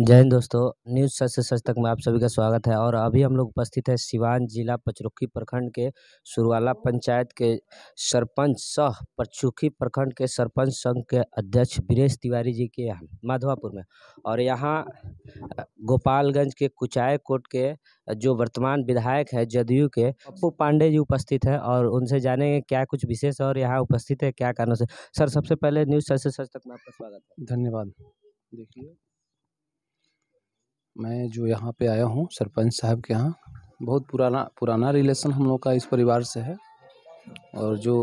जय हिंद दोस्तों न्यूज़ सच से सच तक में आप सभी का स्वागत है और अभी हम लोग उपस्थित है सिवान जिला पचरुखी प्रखंड के सुरवाला पंचायत के सरपंच सह पचरुखी प्रखंड के सरपंच संघ के अध्यक्ष वीरेश तिवारी जी के यहाँ माधवापुर में और यहाँ गोपालगंज के कुचाय कोट के जो वर्तमान विधायक है जदयू के पप्पू पांडे जी उपस्थित हैं और उनसे जानेंगे क्या कुछ विशेष और यहाँ उपस्थित है क्या कारणों से सर सबसे पहले न्यूज़ सच से सच तक में आपका स्वागत है धन्यवाद देखिए मैं जो यहाँ पे आया हूँ सरपंच साहब के यहाँ बहुत पुराना पुराना रिलेशन हम लोग का इस परिवार से है और जो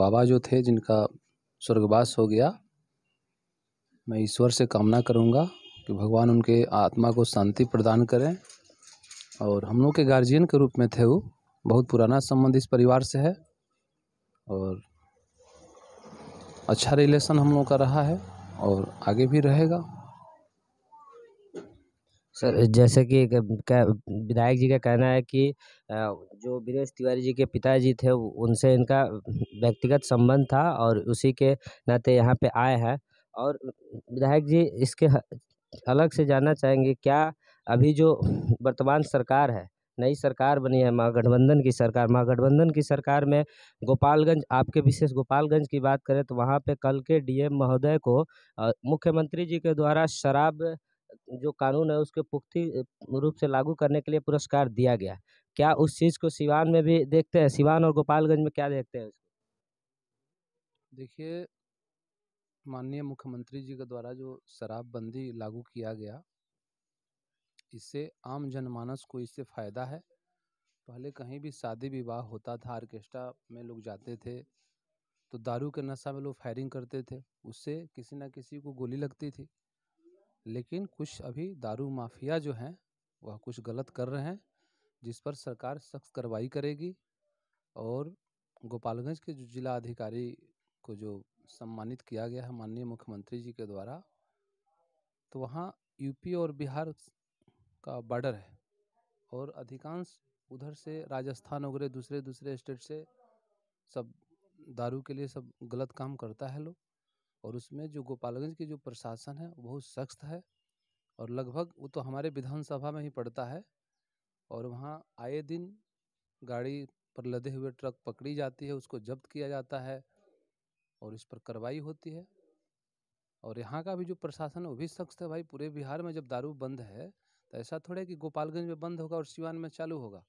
बाबा जो थे जिनका स्वर्गवास हो गया मैं ईश्वर से कामना करूँगा कि भगवान उनके आत्मा को शांति प्रदान करें और हम लोग के गार्जियन के रूप में थे वो बहुत पुराना संबंध इस परिवार से है और अच्छा रिलेशन हम लोग का रहा है और आगे भी रहेगा सर जैसे कि विधायक जी का कहना है कि जो ब्रजेश तिवारी जी के पिताजी थे उनसे इनका व्यक्तिगत संबंध था और उसी के नाते यहाँ पे आए हैं और विधायक जी इसके अलग से जानना चाहेंगे क्या अभी जो वर्तमान सरकार है नई सरकार बनी है महागठबंधन की सरकार महागठबंधन की सरकार में गोपालगंज आपके विशेष गोपालगंज की बात करें तो वहाँ पे कल के डीएम महोदय को मुख्यमंत्री जी के द्वारा शराब जो कानून है उसके पुख्ती रूप से लागू करने के लिए पुरस्कार दिया गया क्या उस चीज़ को सिवान में भी देखते हैं सिवान और गोपालगंज में क्या देखते हैं देखिए माननीय मुख्यमंत्री जी के द्वारा जो शराबबंदी लागू किया गया इससे आम जनमानस को इससे फ़ायदा है पहले कहीं भी शादी विवाह होता था आर्केस्ट्रा में लोग जाते थे तो दारू के नशा में लोग फायरिंग करते थे उससे किसी ना किसी को गोली लगती थी लेकिन कुछ अभी दारू माफिया जो हैं वह कुछ गलत कर रहे हैं जिस पर सरकार सख्त कार्रवाई करेगी और गोपालगंज के जो जिला अधिकारी को जो सम्मानित किया गया है माननीय मुख्यमंत्री जी के द्वारा तो वहाँ यूपी और बिहार का बॉर्डर है और अधिकांश उधर से राजस्थान वगैरह दूसरे दूसरे स्टेट से सब दारू के लिए सब गलत काम करता है लोग और उसमें जो गोपालगंज की जो प्रशासन है वो बहुत सख्त है और लगभग वो तो हमारे विधानसभा में ही पड़ता है और वहाँ आए दिन गाड़ी पर लदे हुए ट्रक पकड़ी जाती है उसको जब्त किया जाता है और इस पर कार्रवाई होती है और यहाँ का भी जो प्रशासन है वो भी सख्त है भाई पूरे बिहार में जब दारू बंद है तो ऐसा थोड़ा है कि गोपालगंज में बंद होगा और सिवान में चालू होगा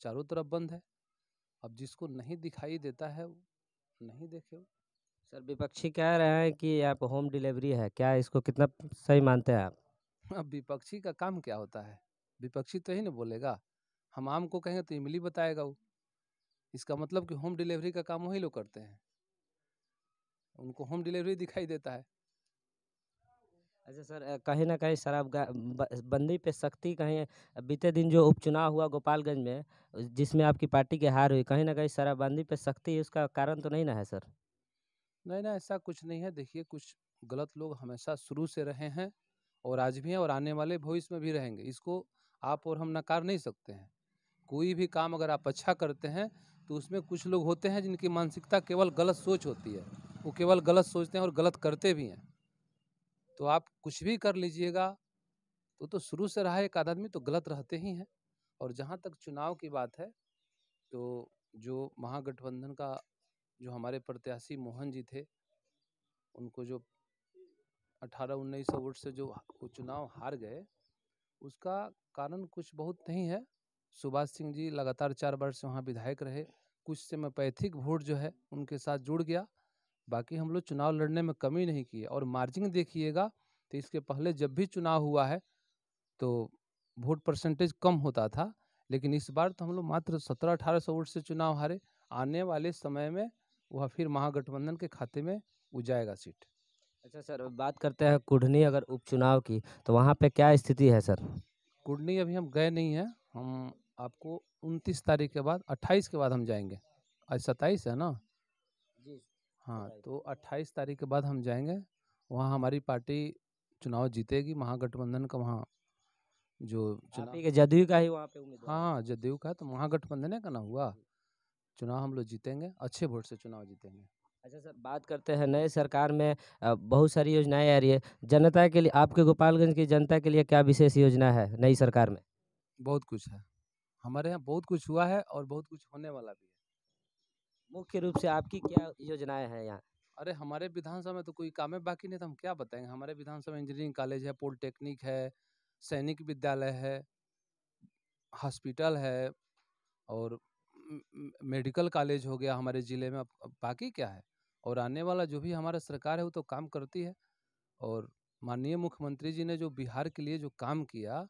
चारों तरफ बंद है अब जिसको नहीं दिखाई देता है नहीं देखे सर विपक्षी कह रहे हैं कि आप होम डिलीवरी है क्या इसको कितना सही मानते हैं आप अब विपक्षी का काम क्या होता है विपक्षी तो ही ना बोलेगा हम आम को कहेंगे तो इमली बताएगा वो इसका मतलब कि होम डिलीवरी का काम वही लोग करते हैं उनको होम डिलीवरी दिखाई देता है अच्छा सर कहीं ना कहीं शराब बंदी पे सख्ती कहीं बीते दिन जो उपचुनाव हुआ गोपालगंज में जिसमें आपकी पार्टी की हार हुई कहीं ना कहीं शराबबंदी पे सख्ती उसका कारण तो नहीं ना है सर नहीं ना ऐसा कुछ नहीं है देखिए कुछ गलत लोग हमेशा शुरू से रहे हैं और आज भी हैं और आने वाले भविष्य में भी रहेंगे इसको आप और हम नकार नहीं सकते हैं कोई भी काम अगर आप अच्छा करते हैं तो उसमें कुछ लोग होते हैं जिनकी मानसिकता केवल गलत सोच होती है वो केवल गलत सोचते हैं और गलत करते भी हैं तो आप कुछ भी कर लीजिएगा तो तो शुरू से रहा एक आदमी तो गलत रहते ही हैं और जहाँ तक चुनाव की बात है तो जो महागठबंधन का जो हमारे प्रत्याशी मोहन जी थे उनको जो अठारह उन्नीस सौ वोट से जो चुनाव हार गए उसका कारण कुछ बहुत नहीं है सुभाष सिंह जी लगातार चार बार से वहाँ विधायक रहे कुछ समय पैथिक वोट जो है उनके साथ जुड़ गया बाकी हम लोग चुनाव लड़ने में कमी नहीं किए और मार्जिन देखिएगा तो इसके पहले जब भी चुनाव हुआ है तो वोट परसेंटेज कम होता था लेकिन इस बार तो हम लोग मात्र सत्रह अठारह सौ वोट से चुनाव हारे आने वाले समय में वह फिर महागठबंधन के खाते में वो जाएगा सीट अच्छा सर बात करते हैं कुढ़नी अगर उपचुनाव की तो वहाँ पे क्या स्थिति है सर कुढ़नी अभी हम गए नहीं हैं हम आपको उनतीस तारीख के बाद अट्ठाईस के बाद हम जाएंगे आज सत्ताईस है ना जी हाँ तो अट्ठाईस तारीख के बाद हम जाएंगे वहाँ हमारी पार्टी चुनाव जीतेगी महागठबंधन का वहाँ जो चुनाव जदयू का ही वहाँ पे हाँ जदयू का तो महागठबंधन है का ना हुआ चुनाव हम लोग जीतेंगे अच्छे वोट से चुनाव जीतेंगे अच्छा सर बात करते हैं नए सरकार में बहुत सारी योजनाएं आ रही है जनता के लिए आपके गोपालगंज की जनता के लिए क्या विशेष योजना है नई सरकार में बहुत कुछ है हमारे यहाँ बहुत कुछ हुआ है और बहुत कुछ होने वाला भी है मुख्य रूप से आपकी क्या योजनाएं हैं यहाँ अरे हमारे विधानसभा में तो कोई काम है बाकी नहीं तो हम क्या बताएंगे हमारे विधानसभा में इंजीनियरिंग कॉलेज है पॉलिटेक्निक है सैनिक विद्यालय है हॉस्पिटल है और मेडिकल कॉलेज हो गया हमारे ज़िले में बाकी क्या है और आने वाला जो भी हमारा सरकार है वो तो काम करती है और माननीय मुख्यमंत्री जी ने जो बिहार के लिए जो काम किया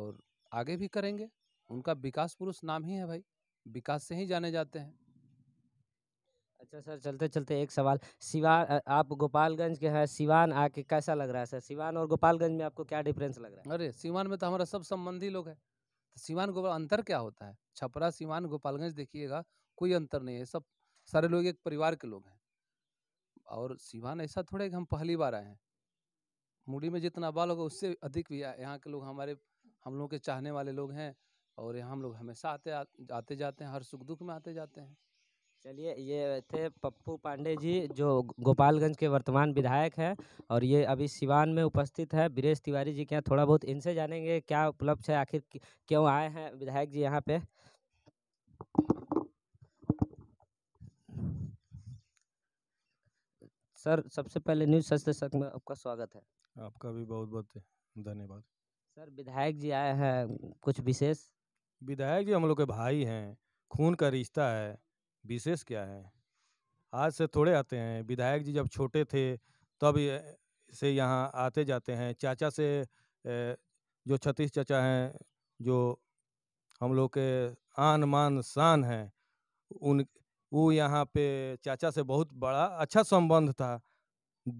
और आगे भी करेंगे उनका विकास पुरुष नाम ही है भाई विकास से ही जाने जाते हैं अच्छा सर चलते चलते एक सवाल सिवान आप गोपालगंज के हैं सिवान आके कैसा लग रहा है सर सिवान और गोपालगंज में आपको क्या डिफरेंस लग रहा है अरे सिवान में तो हमारा सब संबंधी लोग हैं तो सीवान गोपाल अंतर क्या होता है छपरा सीवान गोपालगंज देखिएगा कोई अंतर नहीं है सब सारे लोग एक परिवार के लोग हैं और सीवान ऐसा थोड़ा कि हम पहली बार आए हैं मुड़ी में जितना बाल होगा उससे अधिक भी यहाँ के लोग हमारे हम लोगों के चाहने वाले लोग हैं और यहाँ हम लोग हमेशा आते आते जाते हैं हर सुख दुख में आते जाते हैं चलिए ये थे पप्पू पांडे जी जो गोपालगंज के वर्तमान विधायक हैं और ये अभी सिवान में उपस्थित है बीरेश तिवारी जी के यहाँ थोड़ा बहुत इनसे जानेंगे क्या उपलब्ध है आखिर क्यों आए हैं विधायक जी यहाँ पे सर सबसे पहले न्यूज सच तक में आपका स्वागत है आपका भी बहुत बहुत धन्यवाद सर विधायक जी आए हैं कुछ विशेष विधायक जी हम लोग के भाई हैं खून का रिश्ता है विशेष क्या है आज से थोड़े आते हैं विधायक जी जब छोटे थे तब से यहाँ आते जाते हैं चाचा से जो छत्तीस चाचा हैं जो हम लोग के आन मान शान हैं उन वो यहाँ पे चाचा से बहुत बड़ा अच्छा संबंध था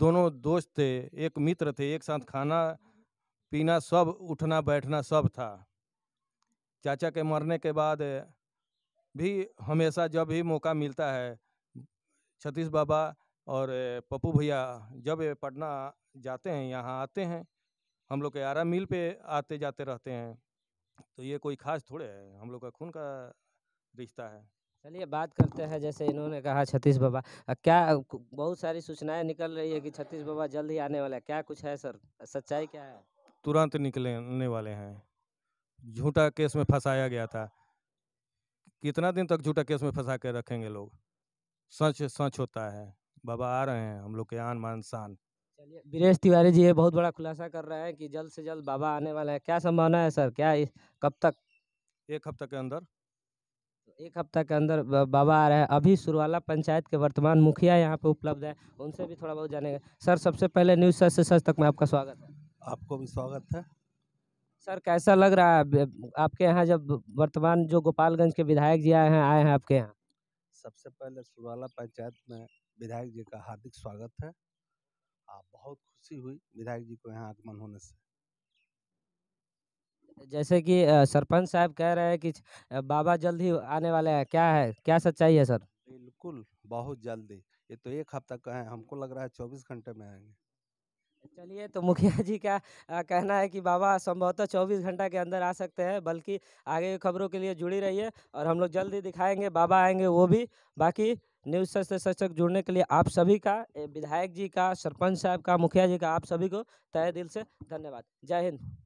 दोनों दोस्त थे एक मित्र थे एक साथ खाना पीना सब उठना बैठना सब था चाचा के मरने के बाद भी हमेशा जब भी मौका मिलता है छतीश बाबा और पप्पू भैया जब पटना जाते हैं यहाँ आते हैं हम लोग के आरा मिल पे आते जाते रहते हैं तो ये कोई खास थोड़े है हम लोग का खून का रिश्ता है चलिए बात करते हैं जैसे इन्होंने कहा छत्तीस बाबा क्या बहुत सारी सूचनाएं निकल रही है कि छत्तीस बाबा जल्द ही आने वाला है क्या कुछ है सर सच्चाई क्या है तुरंत निकलने वाले हैं झूठा केस में फंसाया गया था कितना दिन तक झूठा केस में फंसा के रखेंगे लोग सच सच होता है बाबा आ रहे हैं हम लोग के आन मान शान चलिए वीरेश तिवारी जी ये बहुत बड़ा खुलासा कर रहे हैं कि जल्द से जल्द बाबा आने वाला है क्या संभावना है सर क्या कब तक एक हफ्ते के अंदर एक हफ्ता के अंदर बाबा आ रहे हैं अभी सुरवाला पंचायत के वर्तमान मुखिया यहाँ पे उपलब्ध है उनसे भी थोड़ा बहुत जानेंगे सर सबसे पहले न्यूज़ सच से सच तक में आपका स्वागत है आपको भी स्वागत है सर कैसा लग रहा है आपके यहाँ जब वर्तमान जो गोपालगंज के विधायक जी आए हैं आए हैं आपके यहाँ सबसे पहले सुराला पंचायत में विधायक जी का हार्दिक स्वागत है आप बहुत खुशी हुई विधायक जी को यहाँ आगमन होने से जैसे कि सरपंच साहब कह रहे हैं कि बाबा जल्द ही आने वाले हैं क्या है क्या सच्चाई है सर बिल्कुल बहुत जल्दी ये तो एक हफ्ता का है हमको लग रहा है चौबीस घंटे में आएंगे चलिए तो मुखिया जी का कहना है कि बाबा संभवतः 24 घंटा के अंदर आ सकते हैं बल्कि आगे की खबरों के लिए जुड़ी रहिए और हम लोग जल्दी दिखाएंगे बाबा आएंगे वो भी बाकी न्यूज़ सच से सच तक जुड़ने के लिए आप सभी का विधायक जी का सरपंच साहब का मुखिया जी का आप सभी को तय दिल से धन्यवाद जय हिंद